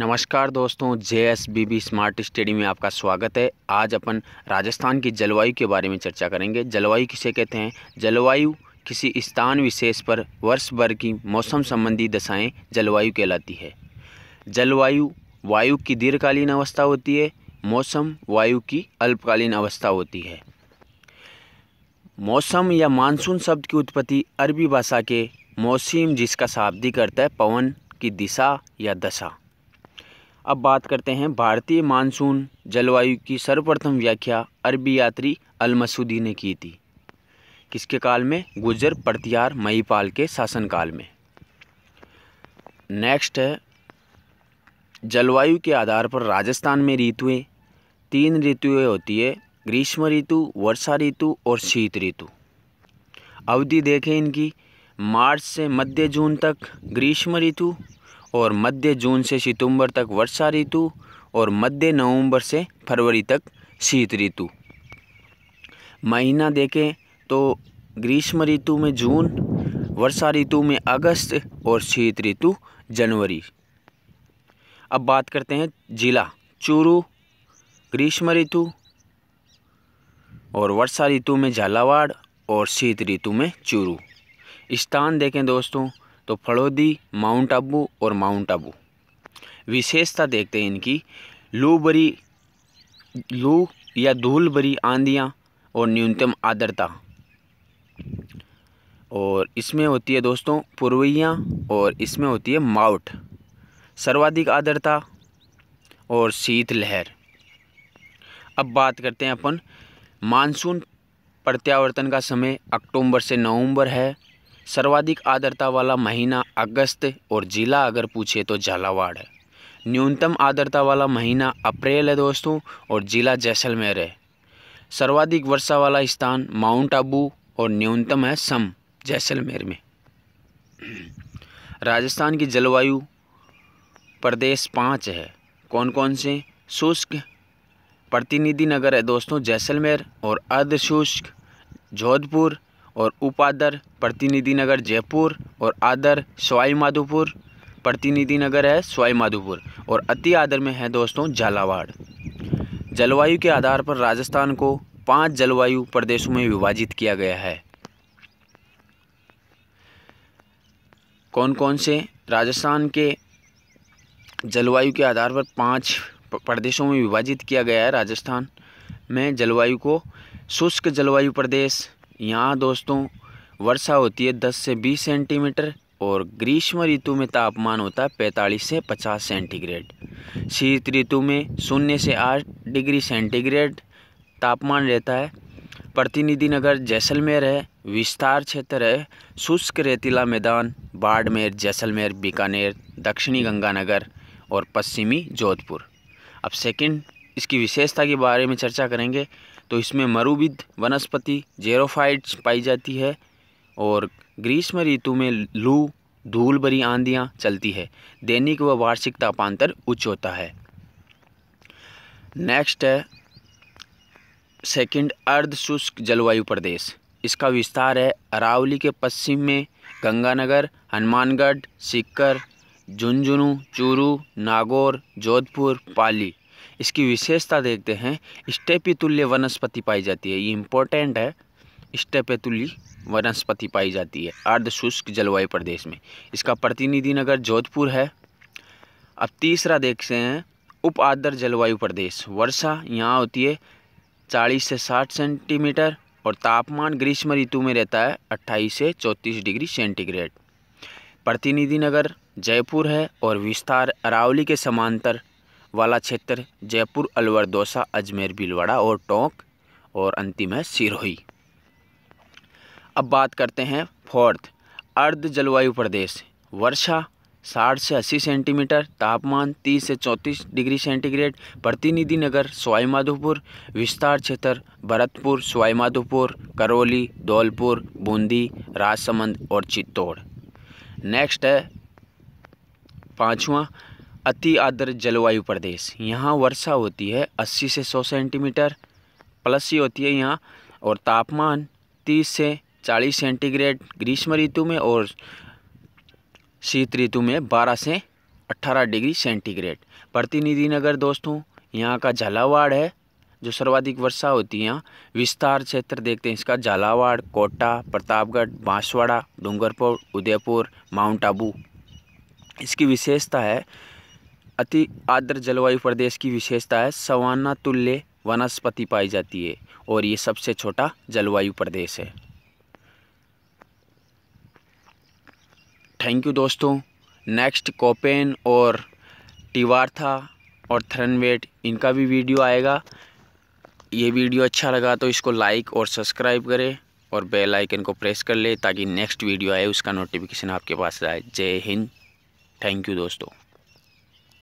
नमस्कार दोस्तों J S B B smart study में आपका स्वागत है आज अपन राजस्थान की जलवायु के बारे में चर्चा करेंगे जलवायु किसे कहते हैं जलवायु किसी स्थान विशेष पर वर्ष भर की मौसम संबंधी दशाएं जलवायु कहलाती है जलवायु वायु की दीर्घकालीन अवस्था होती है मौसम वायु की अल्पकालीन अवस्था होती है मौसम या मानसून शब्द की उत्पत्ति अरबी भाषा के मौसम जिसका शाब्दी करता है पवन की दिशा या दशा अब बात करते हैं भारतीय मानसून जलवायु की सर्वप्रथम व्याख्या अरबी यात्री अलमसूदी ने की थी किसके काल में गुजर प्रतियार मईपाल के शासनकाल में नेक्स्ट है जलवायु के आधार पर राजस्थान में ऋतुएं तीन ऋतुएं होती है ग्रीष्म ऋतु वर्षा ऋतु और शीत ऋतु अवधि देखें इनकी मार्च से मध्य जून तक ग्रीष्म ऋतु और मध्य जून से सितंबर तक वर्षा ऋतु और मध्य नवंबर से फरवरी तक शीत ऋतु महीना देखें तो ग्रीष्म ऋतु में जून वर्षा ऋतु में अगस्त और शीत ऋतु जनवरी अब बात करते हैं जिला चूरू ग्रीष्म ऋतु और वर्षा ऋतु में झालावाड़ और शीत ऋतु में चूरू स्थान देखें दोस्तों तो फड़ोदी माउंट आबू और माउंट आबू विशेषता देखते हैं इनकी लू बरी लू या धूल भरी आंधियाँ और न्यूनतम आर्द्रता और इसमें होती है दोस्तों पुरवैयाँ और इसमें होती है माउट सर्वाधिक आर्द्रता और शीत लहर अब बात करते हैं अपन मानसून प्रत्यावर्तन का समय अक्टूबर से नवंबर है सर्वाधिक आर्द्रता वाला महीना अगस्त और ज़िला अगर पूछे तो झालावाड़ है न्यूनतम आर्द्रता वाला महीना अप्रैल है दोस्तों और ज़िला जैसलमेर है सर्वाधिक वर्षा वाला स्थान माउंट आबू और न्यूनतम है सम जैसलमेर में राजस्थान की जलवायु प्रदेश पाँच है कौन कौन से शुष्क प्रतिनिधि नगर है दोस्तों जैसलमेर और अर्धशुष्क जोधपुर और उपादर प्रतिनिधि नगर जयपुर और आदर सवाई माधोपुर प्रतिनिधि नगर है सवाई माधोपुर और अति आदर में है दोस्तों झालावाड़ जलवायु के आधार पर राजस्थान को पांच जलवायु प्रदेशों में विभाजित किया गया है कौन कौन से राजस्थान के जलवायु के आधार पर पांच प्रदेशों में विभाजित किया गया है राजस्थान में जलवायु को शुष्क जलवायु प्रदेश यहाँ दोस्तों वर्षा होती है 10 से 20 सेंटीमीटर और ग्रीष्म ऋतु में तापमान होता है 45 से 50 सेंटीग्रेड शीत ऋतु में शून्य से आठ डिग्री सेंटीग्रेड तापमान रहता है प्रतिनिधि नगर जैसलमेर है विस्तार क्षेत्र है शुष्क रेतीला मैदान बाड़मेर जैसलमेर बीकानेर दक्षिणी गंगानगर और पश्चिमी जोधपुर अब सेकंड इसकी विशेषता के बारे में चर्चा करेंगे तो इसमें मरुविद वनस्पति जेरोफाइट्स पाई जाती है और ग्रीष्म ऋतु में लू धूल भरी आंधियाँ चलती है दैनिक व वार्षिक तापांतर उच्च होता है नेक्स्ट है सेकंड अर्ध शुष्क जलवायु प्रदेश इसका विस्तार है अरावली के पश्चिम में गंगानगर हनुमानगढ़ सीकर झुंझुनू चूरू नागौर जोधपुर पाली इसकी विशेषता देखते हैं स्टेपितुल्य वनस्पति पाई जाती है ये इम्पोर्टेंट है स्टेपितुल्य वनस्पति पाई जाती है अर्ध शुष्क जलवायु प्रदेश में इसका प्रतिनिधि नगर जोधपुर है अब तीसरा देखते हैं उप आर्द्र जलवायु प्रदेश वर्षा यहाँ होती है चालीस से साठ सेंटीमीटर और तापमान ग्रीष्म ऋतु में रहता है अट्ठाईस से चौंतीस डिग्री सेंटीग्रेड प्रतिनिधि नगर जयपुर है और विस्तार अरावली के समांतर वाला क्षेत्र जयपुर अलवर दौसा अजमेर भीलवाड़ा और टोंक और अंतिम है सिरोही अब बात करते हैं फोर्थ अर्ध जलवायु प्रदेश वर्षा साठ से अस्सी सेंटीमीटर तापमान तीस से चौंतीस डिग्री सेंटीग्रेड प्रतिनिधि नगर सवाईमाधोपुर विस्तार क्षेत्र भरतपुर सवाईमाधोपुर करौली धौलपुर बूंदी राजसमंद और चित्तौड़ नेक्स्ट है पाँचवा अति आदर जलवायु प्रदेश यहाँ वर्षा होती है 80 से 100 सेंटीमीटर प्लस ही होती है यहाँ और तापमान 30 से 40 सेंटीग्रेड ग्रीष्म ऋतु में और शीत ऋतु में 12 से 18 डिग्री सेंटीग्रेड प्रतिनिधि नगर दोस्तों यहाँ का झालावाड़ है जो सर्वाधिक वर्षा होती है यहाँ विस्तार क्षेत्र देखते हैं इसका झालावाड़ कोटा प्रतापगढ़ बांसवाड़ा डूंगरपुर उदयपुर माउंट आबू इसकी विशेषता है अति आर्द्र जलवायु प्रदेश की विशेषता है सवाना तुल्य वनस्पति पाई जाती है और ये सबसे छोटा जलवायु प्रदेश है थैंक यू दोस्तों नेक्स्ट कोपेन और टिवार्था और थ्रनवेट इनका भी वीडियो आएगा ये वीडियो अच्छा लगा तो इसको लाइक और सब्सक्राइब करें और बेल आइकन को प्रेस कर ले ताकि नेक्स्ट वीडियो आए उसका नोटिफिकेशन आपके पास आए जय हिंद थैंक यू दोस्तों